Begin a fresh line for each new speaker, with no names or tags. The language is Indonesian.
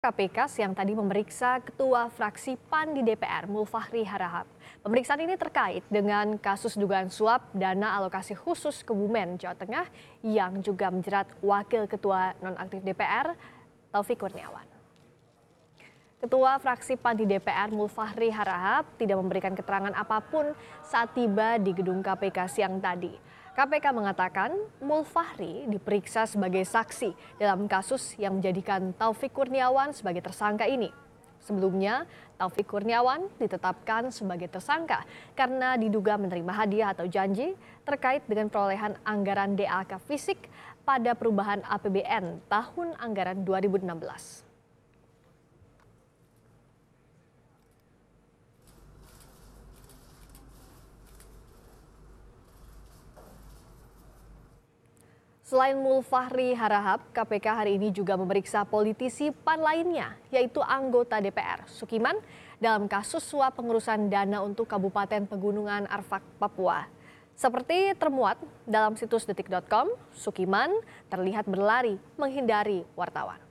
KPK siang tadi memeriksa Ketua Fraksi PAN di DPR, Mulfahri Harahap. Pemeriksaan ini terkait dengan kasus dugaan suap dana alokasi khusus Kebumen, Jawa Tengah, yang juga menjerat Wakil Ketua Nonaktif DPR, Taufik Kurniawan. Ketua Fraksi PAN di DPR, Mulfahri Harahap, tidak memberikan keterangan apapun saat tiba di gedung KPK siang tadi. KPK mengatakan Mulfahri diperiksa sebagai saksi dalam kasus yang menjadikan Taufik Kurniawan sebagai tersangka ini. Sebelumnya, Taufik Kurniawan ditetapkan sebagai tersangka karena diduga menerima hadiah atau janji terkait dengan perolehan anggaran DAK fisik pada perubahan APBN tahun anggaran 2016. Selain Mulfahri Harahap, KPK hari ini juga memeriksa politisi PAN lainnya, yaitu anggota DPR, Sukiman, dalam kasus suap pengurusan dana untuk Kabupaten Pegunungan Arfak, Papua. Seperti termuat dalam situs detik.com, Sukiman terlihat berlari menghindari wartawan.